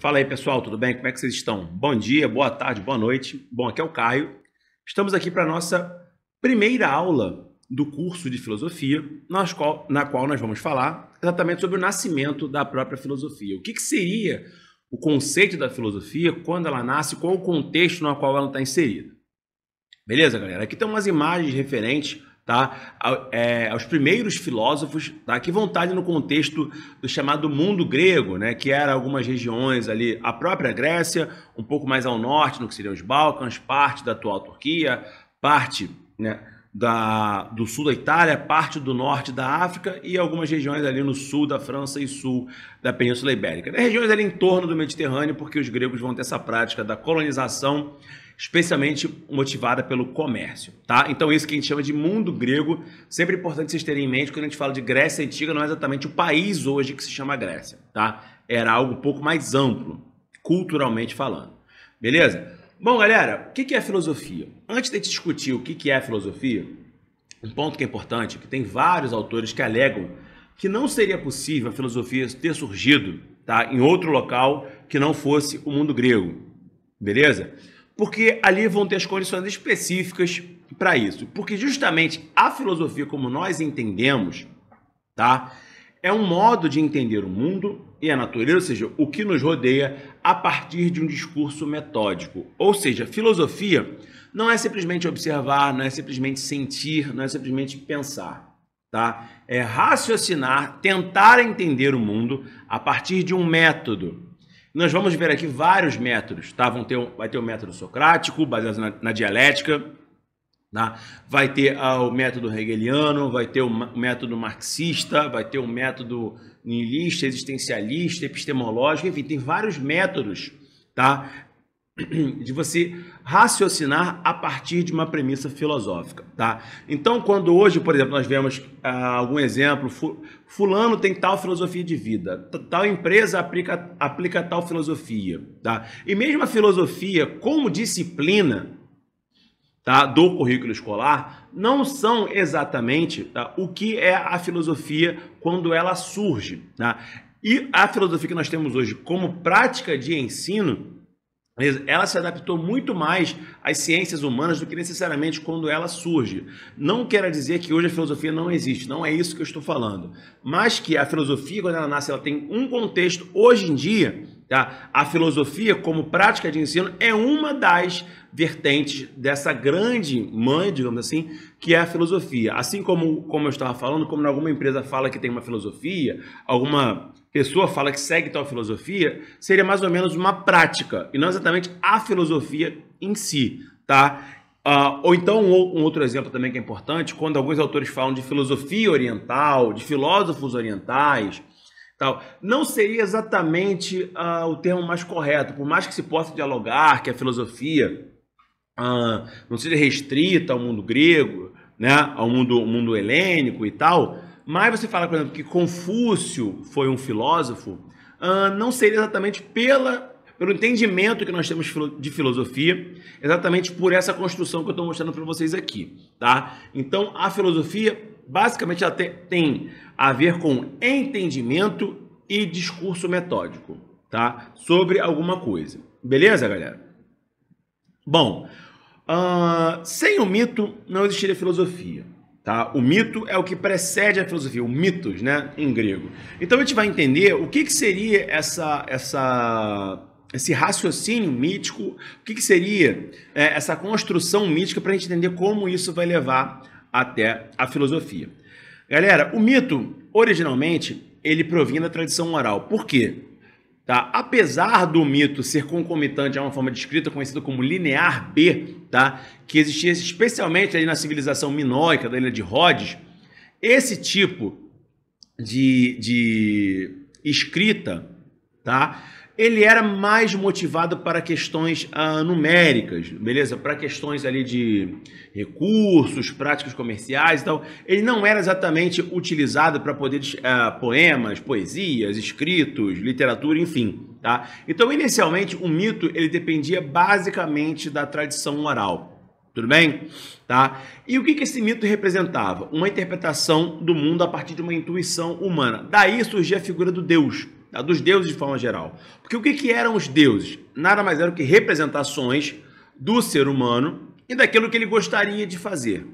Fala aí pessoal, tudo bem? Como é que vocês estão? Bom dia, boa tarde, boa noite. Bom, aqui é o Caio. Estamos aqui para a nossa primeira aula do curso de filosofia, nas qual, na qual nós vamos falar exatamente sobre o nascimento da própria filosofia. O que, que seria o conceito da filosofia quando ela nasce, qual o contexto no qual ela está inserida. Beleza, galera? Aqui tem umas imagens referentes tá? É, aos primeiros filósofos tá? que vão estar no contexto do chamado mundo grego, né? que era algumas regiões ali, a própria Grécia, um pouco mais ao norte, no que seriam os Balcãs, parte da atual Turquia, parte né, da, do sul da Itália, parte do norte da África e algumas regiões ali no sul da França e sul da Península Ibérica. Regiões ali em torno do Mediterrâneo, porque os gregos vão ter essa prática da colonização especialmente motivada pelo comércio, tá? Então isso que a gente chama de mundo grego, sempre importante vocês terem em mente quando a gente fala de Grécia antiga, não é exatamente o país hoje que se chama Grécia, tá? Era algo um pouco mais amplo, culturalmente falando. Beleza? Bom, galera, o que é filosofia? Antes de discutir o que é filosofia, um ponto que é importante, é que tem vários autores que alegam que não seria possível a filosofia ter surgido tá, em outro local que não fosse o mundo grego. Beleza? porque ali vão ter as condições específicas para isso. Porque justamente a filosofia como nós entendemos, tá? É um modo de entender o mundo e a natureza, ou seja, o que nos rodeia a partir de um discurso metódico. Ou seja, filosofia não é simplesmente observar, não é simplesmente sentir, não é simplesmente pensar, tá? É raciocinar, tentar entender o mundo a partir de um método, nós vamos ver aqui vários métodos, tá? Vão ter, vai ter o método socrático, baseado na, na dialética, tá? vai ter ah, o método hegeliano, vai ter o, método marxista, vai ter o método niilista, existencialista, epistemológico, enfim, tem vários métodos, tá? De você raciocinar a partir de uma premissa filosófica, tá? Então, quando hoje, por exemplo, nós vemos ah, algum exemplo, fulano tem tal filosofia de vida, tal empresa aplica, aplica tal filosofia, tá? E mesmo a filosofia como disciplina, tá, do currículo escolar, não são exatamente tá, o que é a filosofia quando ela surge, tá? E a filosofia que nós temos hoje como prática de ensino, ela se adaptou muito mais às ciências humanas do que necessariamente quando ela surge. Não quero dizer que hoje a filosofia não existe, não é isso que eu estou falando. Mas que a filosofia, quando ela nasce, ela tem um contexto, hoje em dia, Tá? A filosofia, como prática de ensino, é uma das vertentes dessa grande mãe, digamos assim, que é a filosofia. Assim como, como eu estava falando, como alguma empresa fala que tem uma filosofia, alguma pessoa fala que segue tal filosofia, seria mais ou menos uma prática, e não exatamente a filosofia em si. Tá? Uh, ou então, um outro exemplo também que é importante, quando alguns autores falam de filosofia oriental, de filósofos orientais Tal. Não seria exatamente uh, o termo mais correto, por mais que se possa dialogar, que a filosofia uh, não seja restrita ao mundo grego, né, ao mundo, mundo helênico e tal, mas você fala, por exemplo, que Confúcio foi um filósofo, uh, não seria exatamente pela, pelo entendimento que nós temos de filosofia, exatamente por essa construção que eu estou mostrando para vocês aqui. Tá? Então, a filosofia basicamente ela tem, a ver com entendimento e discurso metódico, tá? Sobre alguma coisa. Beleza, galera? Bom, uh, sem o mito não existiria filosofia. Tá? O mito é o que precede a filosofia, o mitos, né, em grego. Então a gente vai entender o que, que seria essa, essa, esse raciocínio mítico, o que, que seria é, essa construção mítica para a gente entender como isso vai levar até a filosofia. Galera, o mito, originalmente, ele provinha da tradição oral. Por quê? Tá? Apesar do mito ser concomitante a uma forma de escrita conhecida como linear B, tá? que existia especialmente ali na civilização minoica da ilha de Rhodes, esse tipo de, de escrita, tá? ele era mais motivado para questões ah, numéricas, beleza? Para questões ali de recursos, práticas comerciais e tal. Ele não era exatamente utilizado para poder ah, poemas, poesias, escritos, literatura, enfim, tá? Então, inicialmente, o mito ele dependia basicamente da tradição oral. Tudo bem? Tá? E o que, que esse mito representava? Uma interpretação do mundo a partir de uma intuição humana. Daí surgia a figura do Deus a dos deuses de forma geral. Porque o que, que eram os deuses? Nada mais eram que representações do ser humano e daquilo que ele gostaria de fazer.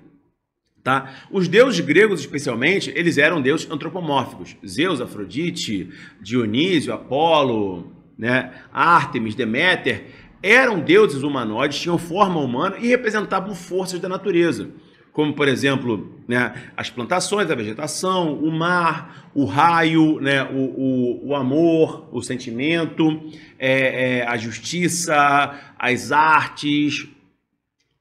Tá? Os deuses gregos, especialmente, eles eram deuses antropomórficos. Zeus, Afrodite, Dionísio, Apolo, né? Ártemis, Deméter, eram deuses humanoides, tinham forma humana e representavam forças da natureza como por exemplo né, as plantações, a vegetação, o mar, o raio, né, o, o, o amor, o sentimento, é, é, a justiça, as artes,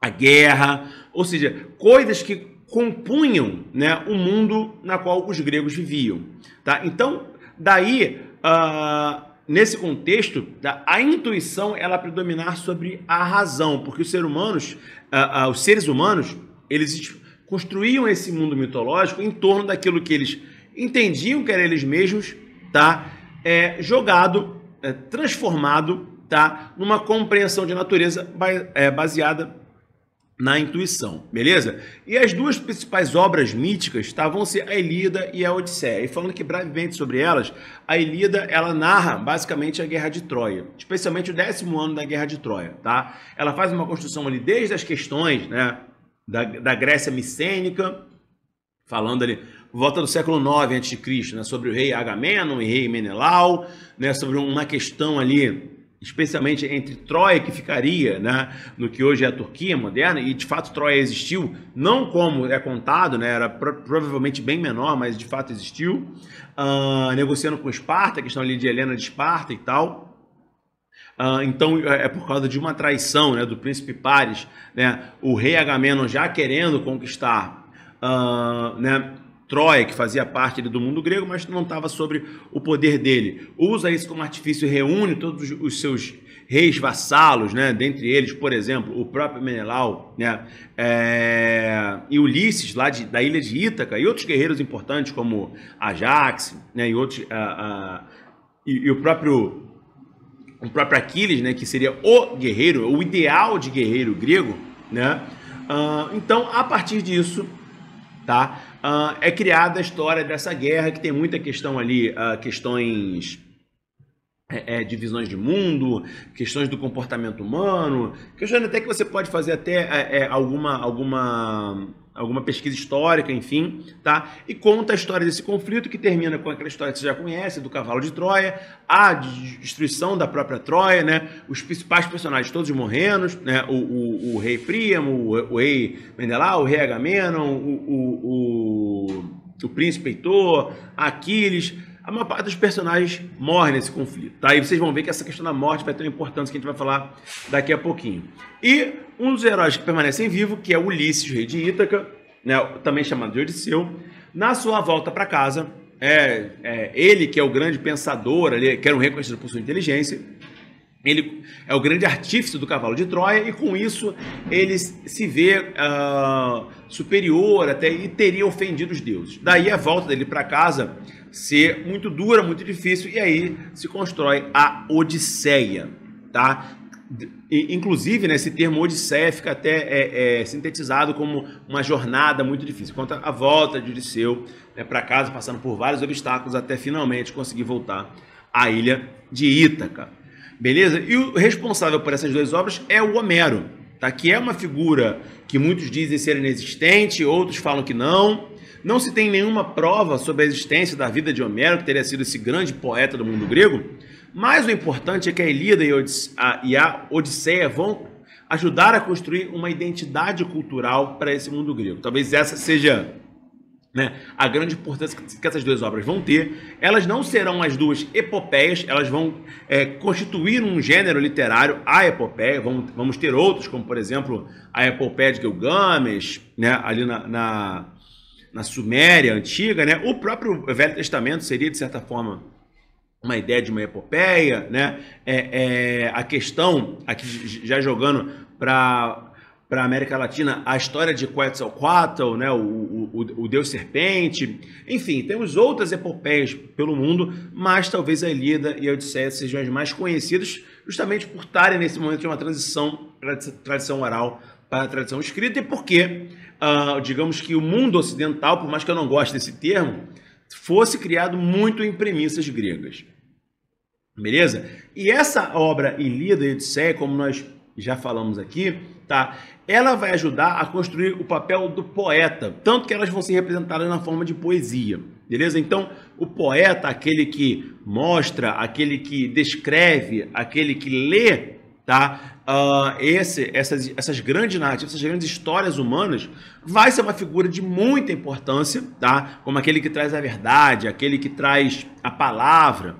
a guerra, ou seja, coisas que compunham né, o mundo na qual os gregos viviam. Tá? Então, daí, uh, nesse contexto, a intuição ela predominar sobre a razão, porque os seres humanos, uh, uh, os seres humanos eles construíam esse mundo mitológico em torno daquilo que eles entendiam que eram eles mesmos, tá? É, jogado, é, transformado, tá? Numa compreensão de natureza é, baseada na intuição, beleza? E as duas principais obras míticas tá, ser a Ilíada e a Odisseia. E falando aqui brevemente sobre elas, a Ilíada ela narra basicamente a Guerra de Troia, especialmente o décimo ano da Guerra de Troia, tá? Ela faz uma construção ali desde as questões, né? da, da Grécia micênica, falando ali volta do século IX a.C., né, sobre o rei Agamenon e rei Menelau, né, sobre uma questão ali especialmente entre Troia, que ficaria né, no que hoje é a Turquia moderna, e de fato Troia existiu, não como é contado, né, era pro, provavelmente bem menor, mas de fato existiu, uh, negociando com Esparta, a questão ali de Helena de Esparta e tal. Ah, então é, é por causa de uma traição né, do príncipe Pares, né, o rei Agamenon já querendo conquistar uh, né, Troia, que fazia parte do mundo grego, mas não estava sobre o poder dele. Usa isso como artifício, reúne todos os seus reis vassalos, né, dentre eles, por exemplo, o próprio Menelau, né, é, e Ulisses, lá de, da ilha de Ítaca, e outros guerreiros importantes como Ajax né, e outros. Uh, e, e o próprio o próprio Aquiles, né, que seria o guerreiro, o ideal de guerreiro grego, né? Uh, então, a partir disso, tá, uh, é criada a história dessa guerra que tem muita questão ali, uh, questões é, é, divisões de mundo, questões do comportamento humano, questões até que você pode fazer até é, é, alguma, alguma, alguma pesquisa histórica, enfim, tá? E conta a história desse conflito que termina com aquela história que você já conhece, do cavalo de Troia, a destruição da própria Troia, né? Os principais personagens todos morrendo, né? O, o, o rei Príamo, o, o, rei Mendelau, o rei Agamenon, o, o, o, o príncipe Heitor, Aquiles a maior parte dos personagens morre nesse conflito, tá? E vocês vão ver que essa questão da morte vai ter uma importância que a gente vai falar daqui a pouquinho. E um dos heróis que permanecem vivo, que é Ulisses, rei de Ítaca, né, também chamado de Odisseu, na sua volta para casa, é, é, ele que é o grande pensador ali, que era um reconhecido por sua inteligência, ele é o grande artífice do cavalo de Troia e com isso ele se vê uh, superior até e teria ofendido os deuses. Daí a volta dele para casa ser muito dura, muito difícil, e aí se constrói a Odisseia, tá? Inclusive, né, esse termo Odisseia fica até é, é, sintetizado como uma jornada muito difícil. Conta a volta de Odisseu né, para casa, passando por vários obstáculos, até finalmente conseguir voltar à ilha de Ítaca. Beleza? E o responsável por essas duas obras é o Homero, tá? que é uma figura que muitos dizem ser inexistente, outros falam que não. Não se tem nenhuma prova sobre a existência da vida de Homero, que teria sido esse grande poeta do mundo grego, mas o importante é que a Ilíada e a Odisseia vão ajudar a construir uma identidade cultural para esse mundo grego. Talvez essa seja né, a grande importância que essas duas obras vão ter. Elas não serão as duas epopeias, elas vão é, constituir um gênero literário, a epopeia. Vamos, vamos ter outros, como por exemplo a epopeia de Gilgamesh, né, ali na, na na Suméria antiga, né? O próprio Velho Testamento seria, de certa forma, uma ideia de uma epopeia, né? É, é a questão, aqui já jogando para para a América Latina, a história de Quetzalcoatl, né, o, o, o, deus serpente, enfim, temos outras epopeias pelo mundo, mas talvez a Elida e a Odisseia sejam as mais conhecidas, justamente por estarem nesse momento de uma transição para a tradição oral para a tradição escrita e porque uh, digamos que o mundo ocidental, por mais que eu não goste desse termo, fosse criado muito em premissas gregas. Beleza? E essa obra Ilíada e Odisseia, como nós já falamos aqui, tá? Ela vai ajudar a construir o papel do poeta, tanto que elas vão ser representadas na forma de poesia. Beleza? Então, o poeta, aquele que mostra, aquele que descreve, aquele que lê tá? Uh, esse, essas, essas grandes narrativas, essas grandes histórias humanas, vai ser uma figura de muita importância, tá? Como aquele que traz a verdade, aquele que traz a palavra,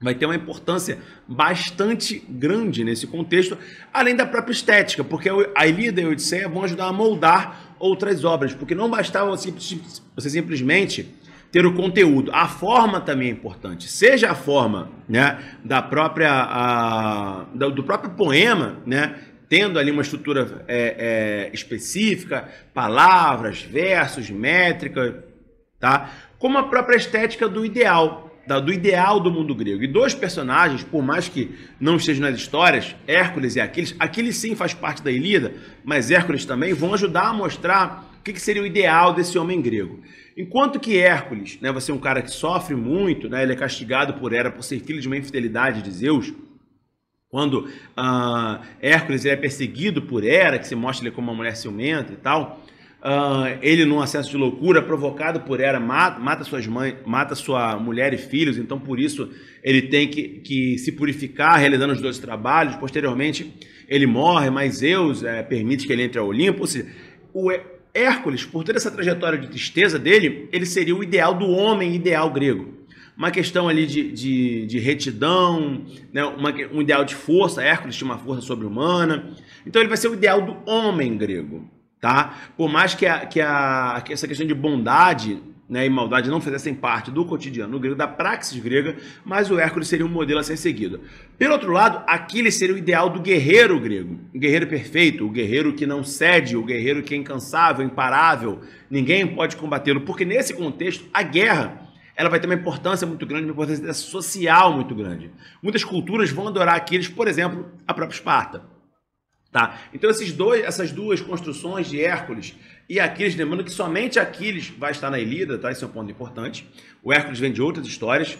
vai ter uma importância bastante grande nesse contexto, além da própria estética, porque a Ilíada e a Odisseia vão ajudar a moldar outras obras, porque não bastava você simplesmente ter o conteúdo. A forma também é importante, seja a forma né, da própria, a, do próprio poema, né, tendo ali uma estrutura é, é, específica, palavras, versos, métrica, tá? como a própria estética do ideal, da, do ideal do mundo grego. E dois personagens, por mais que não estejam nas histórias, Hércules e Aquiles, Aquiles sim faz parte da Ilíada, mas Hércules também, vão ajudar a mostrar o que, que seria o ideal desse homem grego. Enquanto que Hércules, né, você é um cara que sofre muito, né, ele é castigado por Hera por ser filho de uma infidelidade de Zeus. Quando ah, Hércules é perseguido por Hera, que se mostra ele como uma mulher ciumenta e tal, ah, ele num acesso de loucura, provocado por Hera, mata, mata suas mães, mata sua mulher e filhos, então por isso ele tem que, que se purificar, realizando os dois trabalhos. Posteriormente ele morre, mas Zeus é, permite que ele entre ao Olimpo. Ou seja, Hércules, por toda essa trajetória de tristeza dele, ele seria o ideal do homem ideal grego. Uma questão ali de, de, de retidão, né? uma, um ideal de força. Hércules tinha uma força sobre-humana. Então ele vai ser o ideal do homem grego. Tá? Por mais que, a, que, a, que essa questão de bondade né, e maldade não fizessem parte do cotidiano grego, da praxis grega, mas o Hércules seria um modelo a ser seguido. Pelo outro lado, Aquiles seria o ideal do guerreiro grego, o guerreiro perfeito, o guerreiro que não cede, o guerreiro que é incansável, imparável, ninguém pode combatê-lo, porque nesse contexto, a guerra ela vai ter uma importância muito grande, uma importância social muito grande. Muitas culturas vão adorar Aquiles, por exemplo, a própria Esparta. Tá? Então, esses dois, essas duas construções de Hércules e Aquiles, lembrando que somente Aquiles vai estar na Ilíada, tá? Esse é um ponto importante. O Hércules vem de outras histórias,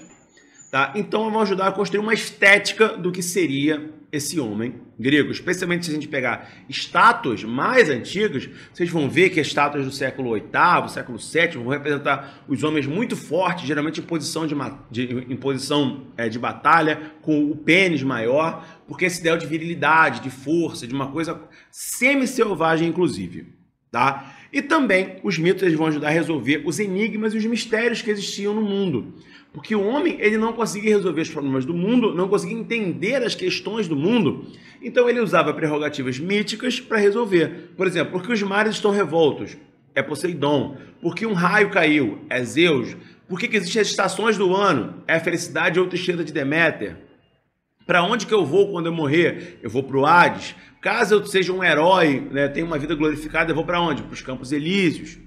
tá? Então vão ajudar a construir uma estética do que seria esse homem grego. Especialmente se a gente pegar estátuas mais antigas, vocês vão ver que estátuas do século VIII, século VII, vão representar os homens muito fortes, geralmente em posição de, de em posição, é, de batalha, com o pênis maior, porque esse ideal de virilidade, de força, de uma coisa semi-selvagem, inclusive tá? E também os mitos eles vão ajudar a resolver os enigmas e os mistérios que existiam no mundo. Porque o homem ele não conseguia resolver os problemas do mundo, não conseguia entender as questões do mundo, então ele usava prerrogativas míticas para resolver. Por exemplo, porque os mares estão revoltos? É Poseidon. Porque um raio caiu? É Zeus. Por que, existem as estações do ano? É a felicidade ou tristeza de Deméter. Para onde que eu vou quando eu morrer? Eu vou para o Hades. Caso eu seja um herói, né, tenha uma vida glorificada, eu vou para onde? Para os Campos Elíseos.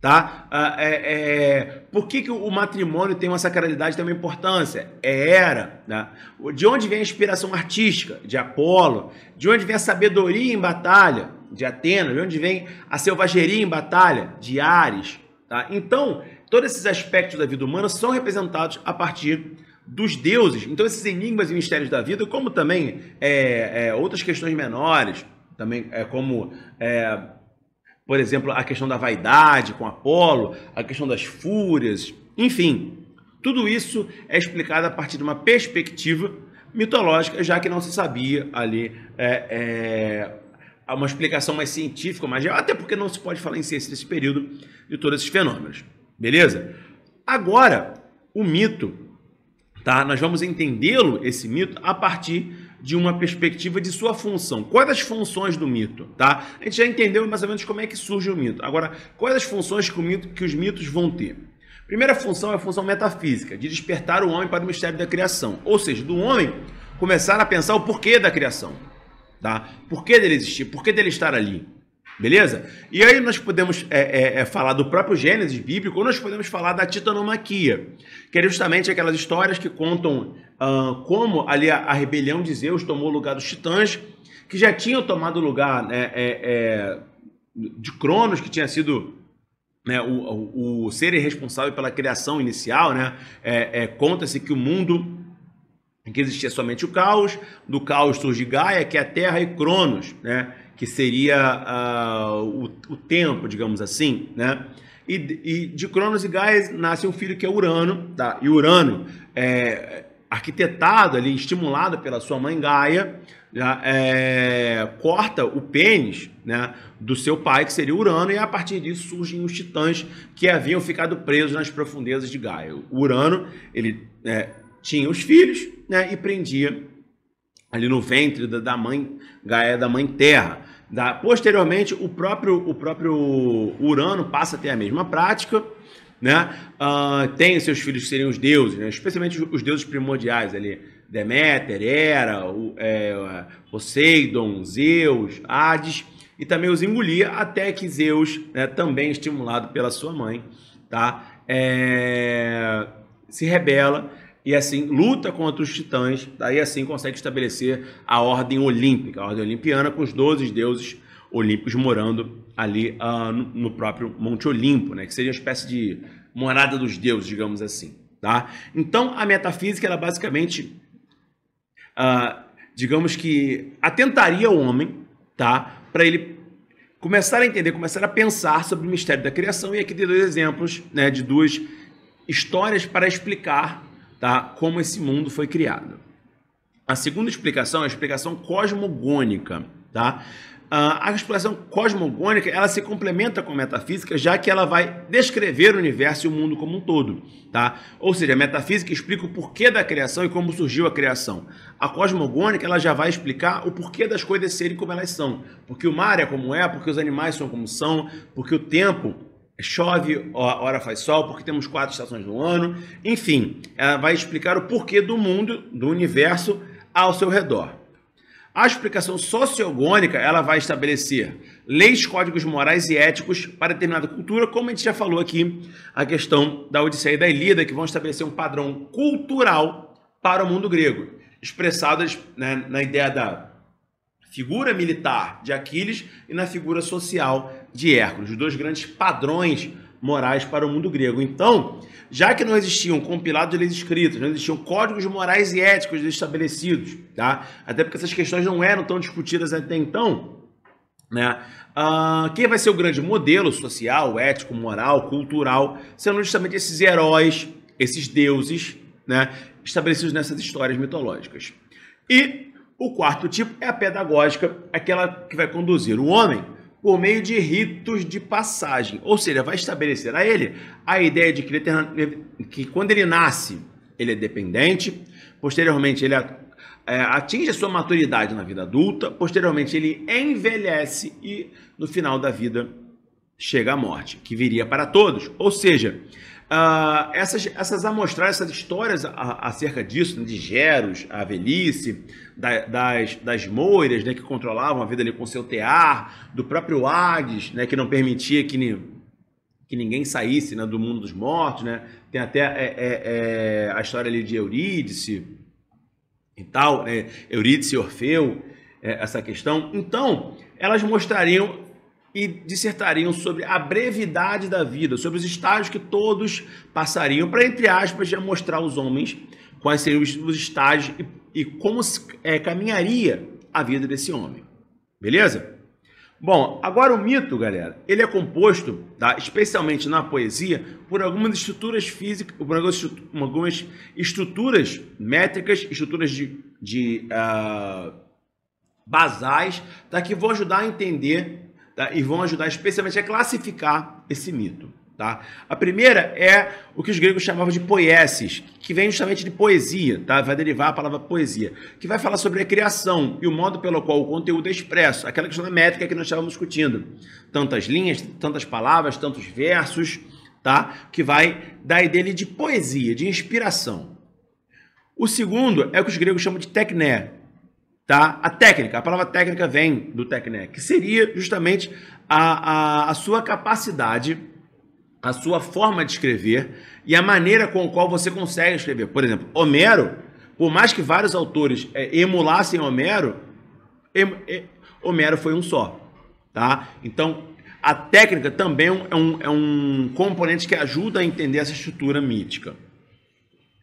Tá? Ah, é, é, por que, que o matrimônio tem uma sacralidade, tem uma importância? É era. Né? De onde vem a inspiração artística? De Apolo. De onde vem a sabedoria em batalha? De Atena. De onde vem a selvageria em batalha? De Ares. Tá? Então, todos esses aspectos da vida humana são representados a partir dos deuses. Então, esses enigmas e mistérios da vida, como também é, é, outras questões menores, também é, como, é, por exemplo, a questão da vaidade com Apolo, a questão das fúrias, enfim, tudo isso é explicado a partir de uma perspectiva mitológica, já que não se sabia ali é, é, uma explicação mais científica, mas até porque não se pode falar em ciência nesse período de todos esses fenômenos. Beleza? Agora, o mito Tá? Nós vamos entendê-lo, esse mito, a partir de uma perspectiva de sua função. Quais as funções do mito, tá? A gente já entendeu mais ou menos como é que surge o mito. Agora, quais as funções que, mito, que os mitos vão ter? Primeira função é a função metafísica, de despertar o homem para o mistério da criação. Ou seja, do homem começar a pensar o porquê da criação, tá? Porquê dele existir, porquê dele estar ali. Beleza? E aí nós podemos é, é, é, falar do próprio Gênesis bíblico, ou nós podemos falar da titanomaquia, que é justamente aquelas histórias que contam ah, como ali a, a, rebelião de Zeus tomou o lugar dos titãs, que já tinham tomado lugar né, é, é de Cronos, que tinha sido né, o, o, o, ser responsável pela criação inicial. Né, é, Conta-se que o mundo, que existia somente o caos, do caos surge Gaia, que é a Terra, e Cronos, né? que seria uh, o, o, tempo, digamos assim, né? E, e de Cronos e Gaia nasce um filho que é Urano, tá? E Urano é arquitetado ali, estimulado pela sua mãe Gaia, já, né? é, corta o pênis né, do seu pai, que seria Urano, e a partir disso surgem os titãs que haviam ficado presos nas profundezas de Gaia. O Urano ele é, tinha os filhos né, e prendia ali no ventre da mãe Gaia, da mãe Terra. Posteriormente, o próprio, o próprio Urano passa a ter a mesma prática. Né? Uh, tem seus filhos que seriam os deuses, né? especialmente os, os deuses primordiais ali. Deméter, Hera, o, é, Poseidon, Zeus, Hades e também os engolia até que Zeus, né, também estimulado pela sua mãe, tá? É, se rebela e assim luta contra os titãs, daí assim consegue estabelecer a ordem olímpica, a ordem olimpiana com os 12 deuses olímpicos morando ali uh, no próprio Monte Olimpo, né, que seria uma espécie de morada dos deuses, digamos assim. Tá? Então, a metafísica, ela basicamente, uh, digamos que atentaria o homem tá? para ele começar a entender, começar a pensar sobre o mistério da criação. E aqui tem dois exemplos né, de duas histórias para explicar tá? como esse mundo foi criado. A segunda explicação é a explicação cosmogônica. Tá? a explicação cosmogônica ela se complementa com a metafísica, já que ela vai descrever o universo e o mundo como um todo. Tá? Ou seja, a metafísica explica o porquê da criação e como surgiu a criação. A cosmogônica ela já vai explicar o porquê das coisas serem como elas são. Porque o mar é como é, porque os animais são como são, porque o tempo chove, hora faz sol, porque temos quatro estações no ano. Enfim, ela vai explicar o porquê do mundo, do universo ao seu redor. A explicação sociogônica, ela vai estabelecer leis, códigos morais e éticos para determinada cultura, como a gente já falou aqui, a questão da Odisseia e da Ilíada, que vão estabelecer um padrão cultural para o mundo grego, expressadas né, na ideia da figura militar de Aquiles e na figura social de Hércules, os dois grandes padrões morais para o mundo grego. Então, já que não existiam compilados de leis escritas, não existiam códigos morais e éticos estabelecidos, tá? Até porque essas questões não eram tão discutidas até então, né? Ah, quem vai ser o grande modelo social, ético, moral, cultural, sendo justamente esses heróis, esses deuses, né? Estabelecidos nessas histórias mitológicas. E o quarto tipo é a pedagógica, aquela que vai conduzir o homem por meio de ritos de passagem, ou seja, vai estabelecer a ele a ideia de que, ele, que quando ele nasce, ele é dependente, posteriormente ele é atinge a sua maturidade na vida adulta, posteriormente ele envelhece e no final da vida chega a morte, que viria para todos. Ou seja, ah, essas, essas amostragens, essas histórias acerca disso, né, de Geros, a velhice, da, das, das moiras né, que controlavam a vida ali com seu tear, do próprio Hades, né, que não permitia que, que ninguém saísse né, do mundo dos mortos. Né? Tem até é, é, é, a história ali de Eurídice e tal, né? Eurídice e Orfeu, é, essa questão. Então, elas mostrariam e dissertariam sobre a brevidade da vida, sobre os estágios que todos passariam, para, entre aspas, já mostrar aos homens quais seriam os estágios e, e como é, caminharia a vida desse homem. Beleza? Bom, agora o mito, galera, ele é composto, tá, especialmente na poesia, por algumas estruturas físicas, por algumas estruturas métricas, estruturas de, de uh, basais, tá, que vão ajudar a entender tá? e vão ajudar especialmente a classificar esse mito. Tá? A primeira é o que os gregos chamavam de poieses, que vem justamente de poesia, tá? vai derivar a palavra poesia, que vai falar sobre a criação e o modo pelo qual o conteúdo é expresso, aquela questão da métrica que nós estávamos discutindo. Tantas linhas, tantas palavras, tantos versos, tá? que vai dar ideia de poesia, de inspiração. O segundo é o que os gregos chamam de tecné, Tá? A técnica, a palavra técnica vem do técnica, que seria justamente a, a, a sua capacidade, a sua forma de escrever e a maneira com a qual você consegue escrever. Por exemplo, Homero, por mais que vários autores é, emulassem Homero, em, é, Homero foi um só. Tá? Então, a técnica também é um, é um é componente que ajuda a entender essa estrutura mítica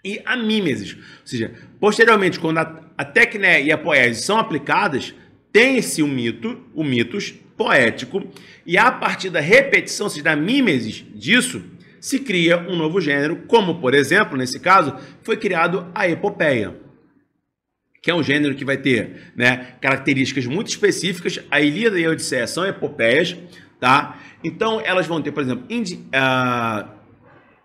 e a mimesis. Ou seja, posteriormente, quando a, a tecné e a poese são aplicadas, tem-se o mito, o mitos poético, e a partir da repetição, ou seja, da mimesis disso, se cria um novo gênero, como, por exemplo, nesse caso, foi criado a epopeia, que é um gênero que vai ter né, características muito específicas. A Ilíada e a Odisseia são epopeias, tá? Então, elas vão ter, por exemplo, uh,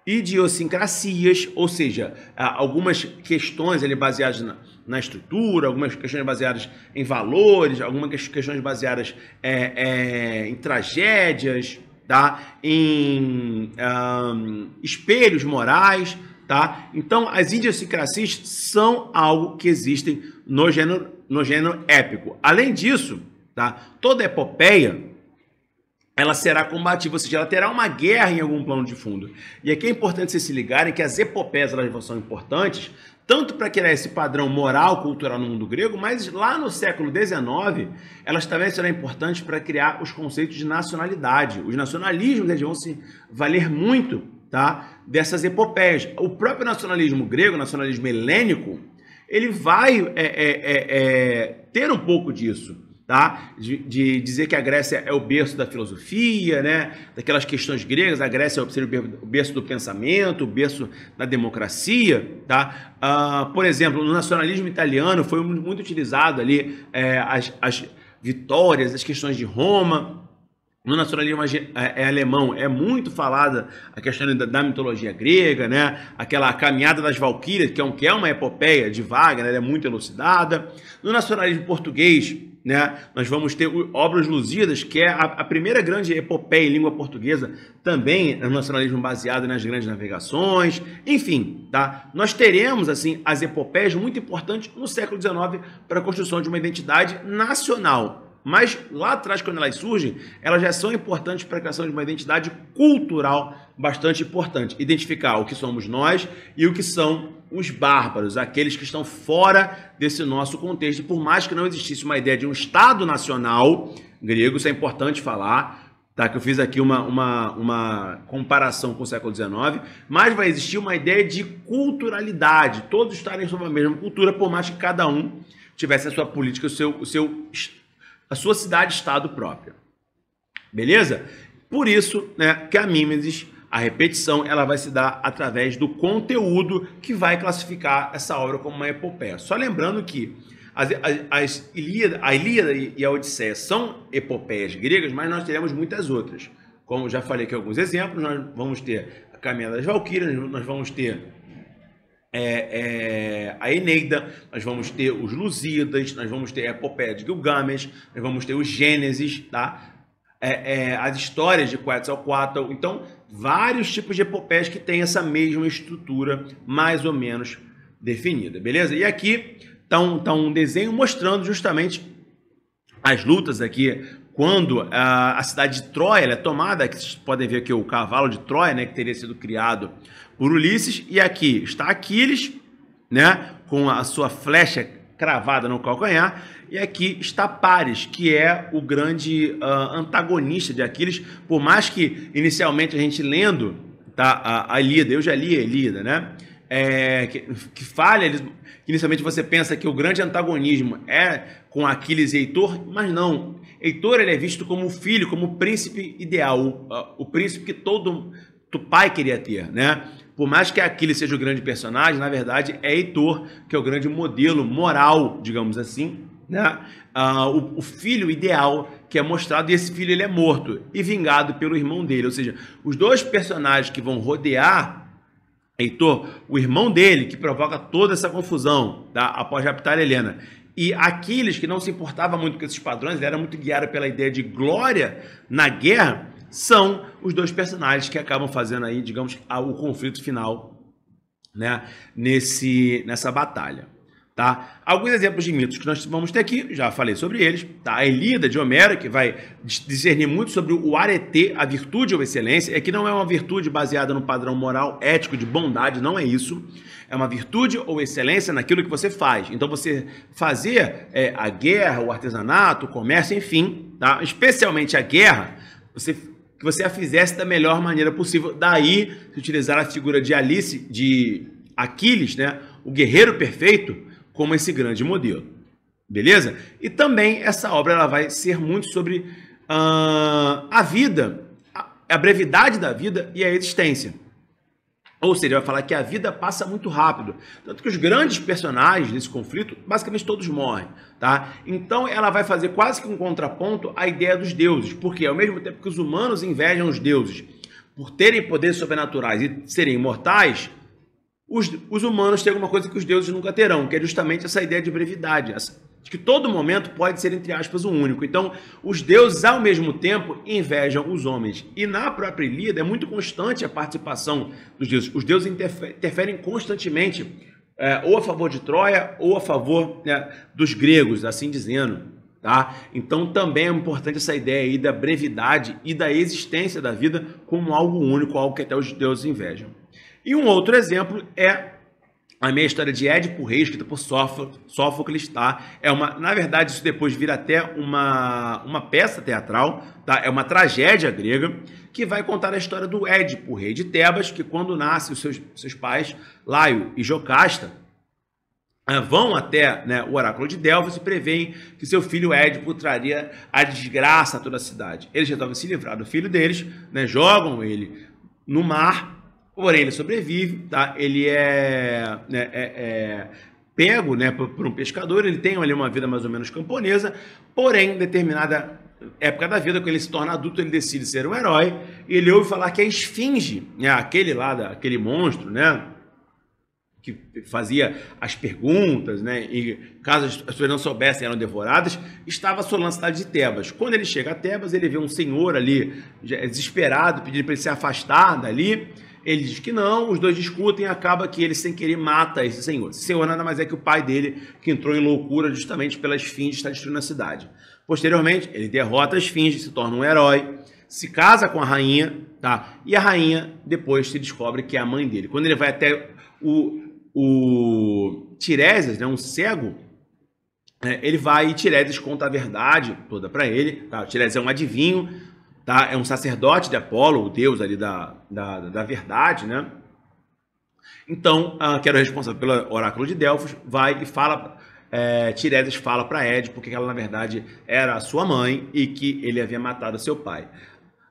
idiosincrasias, ou seja, algumas questões ali baseadas na, na estrutura, algumas questões baseadas em valores, algumas questões baseadas é, é, em tragédias, tá? em um, espelhos morais. Tá? Então, as idiosincrasias são algo que existem no gênero, no gênero épico. Além disso, tá? toda epopeia ela será combativa, ou seja, ela terá uma guerra em algum plano de fundo. E aqui é importante vocês se ligarem que as epopeias elas são importantes tanto para criar esse padrão moral cultural no mundo grego, mas lá no século XIX elas também serão importantes para criar os conceitos de nacionalidade. Os nacionalismos eles vão se valer muito tá, dessas epopeias. O próprio nacionalismo grego, nacionalismo helênico, ele vai é, é, é, é ter um pouco disso tá? De, de, dizer que a Grécia é o berço da filosofia, né? daquelas questões gregas, a Grécia é o berço do pensamento, o berço da democracia. Tá? Ah, por exemplo, no nacionalismo italiano foi muito utilizado ali é, as, as vitórias, as questões de Roma, no nacionalismo é, é, alemão é muito falada a questão da, da, mitologia grega, né? Aquela caminhada das valquírias, que é, um, que é uma epopeia de Wagner, é muito elucidada. No nacionalismo português, né? Nós vamos ter Obras Lusíadas, que é a, a, primeira grande epopeia em língua portuguesa, também no nacionalismo baseado nas grandes navegações, enfim, tá? Nós teremos, assim, as epopeias muito importantes no século XIX para a construção de uma identidade nacional, mas lá atrás, quando elas surgem, elas já são importantes para a criação de uma identidade cultural bastante importante. Identificar o que somos nós e o que são os bárbaros, aqueles que estão fora desse nosso contexto. Por mais que não existisse uma ideia de um Estado nacional grego, isso é importante falar, tá? que eu fiz aqui uma, uma, uma comparação com o século XIX, mas vai existir uma ideia de culturalidade, todos estarem sob a mesma cultura, por mais que cada um tivesse a sua política, o seu, o seu a sua cidade-estado própria. Beleza? Por isso, né, que a mimesis, a repetição, ela vai se dar através do conteúdo que vai classificar essa obra como uma epopeia. Só lembrando que as, as, as Ilíada, a Ilíada e a Odisseia são epopeias gregas, mas nós teremos muitas outras. Como já falei aqui alguns exemplos, nós vamos ter a Caminhada das Valquírias, nós vamos ter é, é, a Eneida, nós vamos ter os Lusíadas, nós vamos ter a Epopeia de Gilgamesh, nós vamos ter os Gênesis, tá? É, é as histórias de Quetzalcoatl, então vários tipos de epopeias que têm essa mesma estrutura mais ou menos definida, beleza? E aqui está um, tá um desenho mostrando justamente as lutas aqui quando a, a cidade de Troia é tomada, que vocês podem ver aqui o cavalo de Troia, né, que teria sido criado por Ulisses, e aqui está Aquiles, né, com a sua flecha cravada no calcanhar, e aqui está Paris, que é o grande uh, antagonista de Aquiles, por mais que inicialmente a gente lendo tá, a, a eu já li a Elida, né, é, que, que falha, eles, inicialmente você pensa que o grande antagonismo é com Aquiles e Heitor, mas não, Heitor ele é visto como o filho, como o príncipe ideal, o, o príncipe que todo o pai queria ter, né? Por mais que Aquiles seja o grande personagem, na verdade é Heitor que é o grande modelo moral, digamos assim, né? Ah, o, o, filho ideal que é mostrado e esse filho ele é morto e vingado pelo irmão dele, ou seja, os dois personagens que vão rodear Heitor, o irmão dele que provoca toda essa confusão, tá? Após raptar Helena e Aquiles, que não se importava muito com esses padrões, ele era muito guiado pela ideia de glória na guerra, são os dois personagens que acabam fazendo aí, digamos, o conflito final né, nesse, nessa batalha. Tá? Alguns exemplos de mitos que nós vamos ter aqui, já falei sobre eles. Tá? A Elida de Homero, que vai discernir muito sobre o arete, a virtude ou excelência, é que não é uma virtude baseada no padrão moral, ético, de bondade, não é isso. É uma virtude ou excelência naquilo que você faz. Então, você fazer é, a guerra, o artesanato, o comércio, enfim, tá? especialmente a guerra, você que você a fizesse da melhor maneira possível. Daí, se utilizar a figura de Alice, de Aquiles, né? o guerreiro perfeito, como esse grande modelo. Beleza? E também essa obra ela vai ser muito sobre uh, a vida, a, a brevidade da vida e a existência. Ou seja, vai falar que a vida passa muito rápido. Tanto que os grandes personagens desse conflito, basicamente todos morrem. Tá? Então ela vai fazer quase que um contraponto à ideia dos deuses, porque ao mesmo tempo que os humanos invejam os deuses por terem poderes sobrenaturais e serem imortais, os, os humanos têm alguma coisa que os deuses nunca terão, que é justamente essa ideia de brevidade, essa, de que todo momento pode ser, entre aspas, o um único. Então, os deuses, ao mesmo tempo, invejam os homens. E na própria Ilíada é muito constante a participação dos deuses. Os deuses interferem constantemente, é, ou a favor de Troia, ou a favor né, dos gregos, assim dizendo. Tá? Então também é importante essa ideia aí da brevidade e da existência da vida como algo único, algo que até os deuses invejam. E um outro exemplo é a minha história de Édipo Rei, escrita por Sófocles, tá? É uma, na verdade, isso depois vira até uma, uma peça teatral, tá? É uma tragédia grega que vai contar a história do Édipo, rei de Tebas, que quando nasce os seus, seus pais, Laio e Jocasta, ah, vão até né, o oráculo de Delfos e prevêem que seu filho Édipo traria a desgraça a toda a cidade. Eles resolvem se livrar do filho deles, né, jogam ele no mar Porém, ele sobrevive, tá? Ele é, né, é, é pego né, por, por, um pescador, ele tem ali uma vida mais ou menos camponesa, porém, determinada época da vida, quando ele se torna adulto, ele decide ser um herói, e ele ouve falar que a esfinge, né, aquele lá, da, aquele monstro, né? que fazia as perguntas, né, e caso as pessoas não soubessem eram devoradas, estava assolando a cidade de Tebas. Quando ele chega a Tebas, ele vê um senhor ali, desesperado, pedindo para ele se afastar dali, ele diz que não, os dois discutem e acaba que ele, sem querer, mata esse senhor. Esse senhor nada mais é que o pai dele, que entrou em loucura justamente pelas finges de estar destruindo a cidade. Posteriormente, ele derrota as finges, se torna um herói, se casa com a rainha, tá? E a rainha depois se descobre que é a mãe dele. Quando ele vai até o, o Tiresias, né, um cego, né, ele vai e Tiresias conta a verdade toda para ele. Tá? O Tiresias é um adivinho, tá? É um sacerdote de Apolo, o deus ali da, da, da verdade, né? Então, uh, que era o responsável pelo oráculo de Delfos, vai e fala, é, Tiredes fala para Édipo que ela, na verdade, era a sua mãe e que ele havia matado seu pai.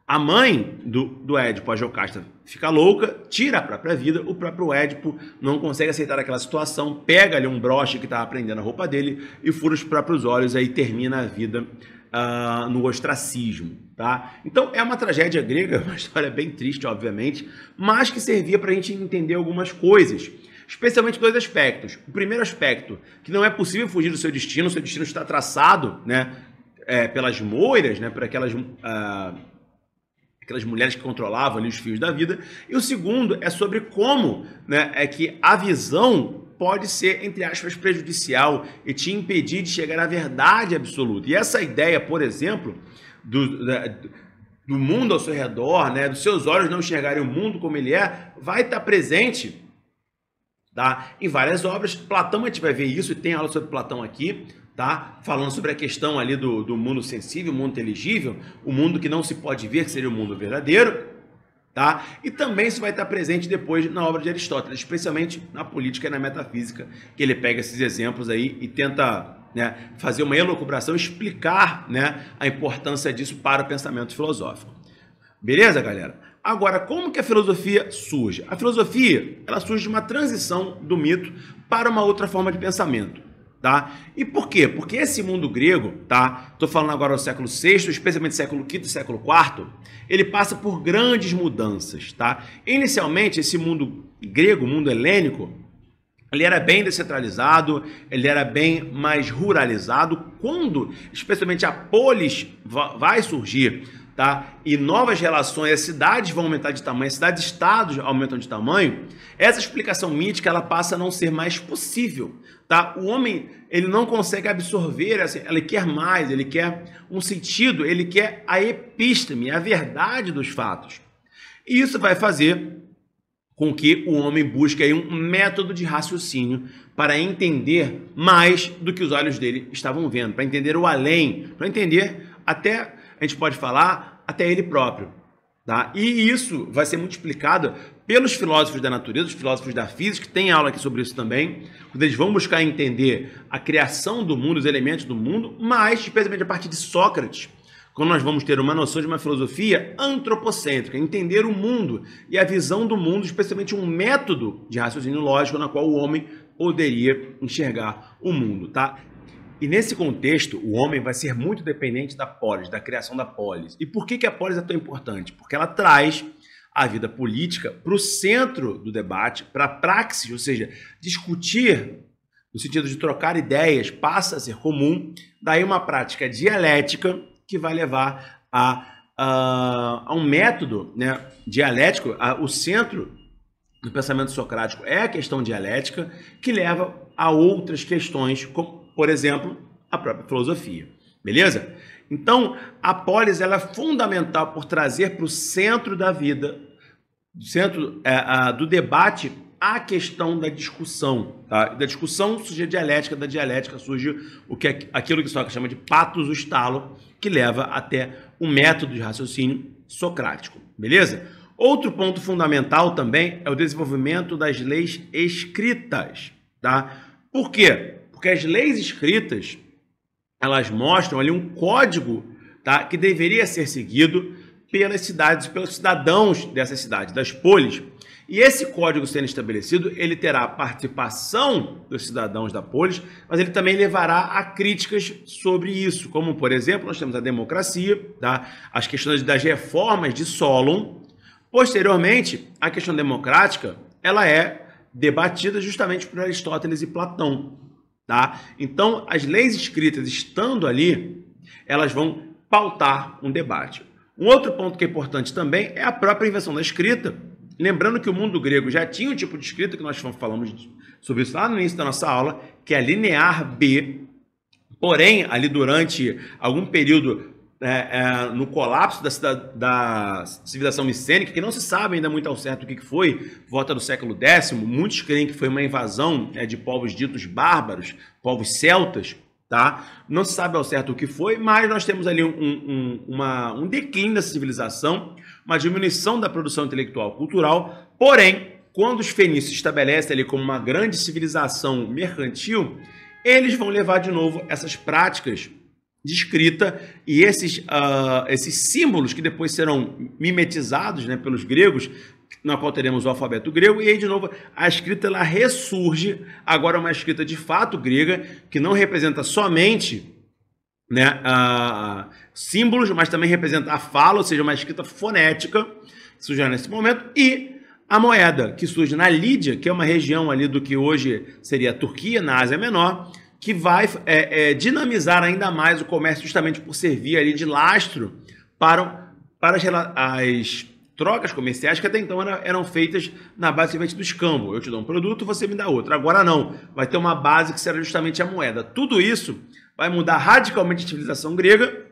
A mãe do, do Édipo, a Jocasta, fica louca, tira a própria vida, o próprio Édipo não consegue aceitar aquela situação, pega ali um broche que estava tá prendendo a roupa dele e fura os próprios olhos, aí termina a vida Uh, no ostracismo. Tá? Então é uma tragédia grega, uma história bem triste, obviamente, mas que servia para a gente entender algumas coisas. Especialmente dois aspectos. O primeiro aspecto, que não é possível fugir do seu destino, o seu destino está traçado né, é, pelas moiras, né, por aquelas, ah, aquelas mulheres que controlavam ali, os fios da vida. E o segundo é sobre como né, é que a visão pode ser, entre aspas, prejudicial e te impedir de chegar à verdade absoluta. E essa ideia, por exemplo, do, da, do mundo ao seu redor, né, dos seus olhos não enxergarem o mundo como ele é, vai estar presente tá, em várias obras. Platão, a gente vai ver isso, e tem aula sobre Platão aqui, tá? Falando sobre a questão ali do, do mundo sensível, mundo inteligível, o mundo que não se pode ver, que seria o mundo verdadeiro. Tá? E também isso vai estar presente depois na obra de Aristóteles, especialmente na política e na metafísica, que ele pega esses exemplos aí e tenta né, fazer uma elucubração, explicar né, a importância disso para o pensamento filosófico. Beleza, galera? Agora, como que a filosofia surge? A filosofia ela surge de uma transição do mito para uma outra forma de pensamento. Tá? E por quê? Porque esse mundo grego, tá? Tô falando agora do século VI, especialmente século V e século IV, ele passa por grandes mudanças, tá? Inicialmente, esse mundo grego, mundo helênico, ele era bem descentralizado, ele era bem mais ruralizado. Quando, especialmente, a polis vai surgir tá? E novas relações, as cidades vão aumentar de tamanho, as cidades-estados aumentam de tamanho. Essa explicação mítica ela passa a não ser mais possível, tá? O homem ele não consegue absorver, assim, ele quer mais, ele quer um sentido, ele quer a epísteme, a verdade dos fatos. E isso vai fazer com que o homem busque aí um método de raciocínio para entender mais do que os olhos dele estavam vendo, para entender o além, para entender até a gente pode falar até ele próprio. Tá? E isso vai ser multiplicado pelos filósofos da natureza, os filósofos da física, que tem aula aqui sobre isso também, quando eles vão buscar entender a criação do mundo, os elementos do mundo, mas especialmente a partir de Sócrates, quando nós vamos ter uma noção de uma filosofia antropocêntrica, entender o mundo e a visão do mundo, especialmente um método de raciocínio lógico na qual o homem poderia enxergar o mundo, tá? E nesse contexto, o homem vai ser muito dependente da polis, da criação da polis. E por que, que a polis é tão importante? Porque ela traz a vida política para o centro do debate, para a praxis, ou seja, discutir no sentido de trocar ideias passa a ser comum, daí uma prática dialética que vai levar a, a, a um método né, dialético, a, o centro do pensamento socrático é a questão dialética, que leva a outras questões, como por exemplo, a própria filosofia. Beleza? Então, a polis ela é fundamental por trazer para o centro da vida, do centro é, a, do debate, a questão da discussão. Tá? Da discussão surge a dialética, da dialética surge o que é, aquilo que Sócrates chama de patos o estalo, que leva até o método de raciocínio socrático. Beleza? Outro ponto fundamental também é o desenvolvimento das leis escritas. Tá? Por quê? Porque as leis escritas, elas mostram ali um código tá, que deveria ser seguido pelas cidades, pelos cidadãos dessa cidade, das polis. E esse código sendo estabelecido, ele terá participação dos cidadãos da polis, mas ele também levará a críticas sobre isso, como, por exemplo, nós temos a democracia, tá? as questões das reformas de Solon. Posteriormente, a questão democrática, ela é debatida justamente por Aristóteles e Platão. Tá? Então, as leis escritas estando ali, elas vão pautar um debate. Um outro ponto que é importante também é a própria invenção da escrita. Lembrando que o mundo grego já tinha um tipo de escrita, que nós falamos sobre isso lá no início da nossa aula, que é a linear B. Porém, ali durante algum período é, é, no colapso da, da, civilização micênica, que não se sabe ainda muito ao certo o que, que foi, volta do século X, muitos creem que foi uma invasão é, de povos ditos bárbaros, povos celtas, tá? Não se sabe ao certo o que foi, mas nós temos ali um, um, uma, um declínio da civilização, uma diminuição da produção intelectual cultural, porém, quando os fenícios se estabelecem ali como uma grande civilização mercantil, eles vão levar de novo essas práticas de escrita e esses, uh, esses símbolos que depois serão mimetizados né, pelos gregos, na qual teremos o alfabeto grego, e aí de novo a escrita ela ressurge, agora uma escrita de fato grega, que não representa somente né, uh, símbolos, mas também representa a fala, ou seja, uma escrita fonética, surge nesse momento, e a moeda, que surge na Lídia, que é uma região ali do que hoje seria a Turquia, na Ásia Menor, que vai é, é, dinamizar ainda mais o comércio, justamente por servir ali de lastro para, para as, as trocas comerciais que até então eram, eram feitas na base do escambo. Eu te dou um produto, você me dá outro. Agora não, vai ter uma base que será justamente a moeda. Tudo isso vai mudar radicalmente a civilização grega,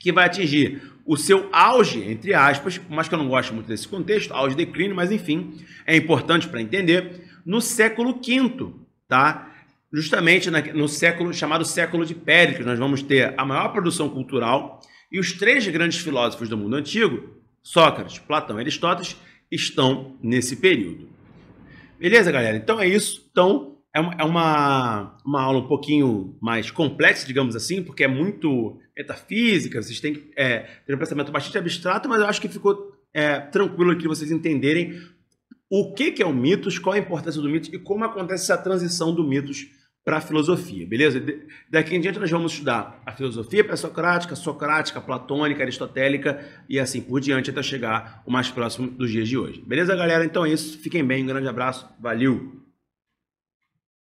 que vai atingir o seu auge, entre aspas, mas que eu não gosto muito desse contexto, auge declínio, mas enfim, é importante para entender, no século V, tá? justamente no século chamado século de Péricles, nós vamos ter a maior produção cultural e os três grandes filósofos do mundo antigo, Sócrates, Platão e Aristóteles, estão nesse período. Beleza, galera? Então é isso. Então é, é uma, uma aula um pouquinho mais complexa, digamos assim, porque é muito metafísica, vocês têm que é, ter um pensamento bastante abstrato, mas eu acho que ficou é, tranquilo aqui vocês entenderem o que, que é o mitos, qual a importância do mitos e como acontece essa transição do mitos para a filosofia, beleza? Daqui em diante nós vamos estudar a filosofia pré-socrática, socrática, platônica, aristotélica e assim por diante até chegar o mais próximo dos dias de hoje. Beleza, galera? Então é isso. Fiquem bem, um grande abraço. Valeu!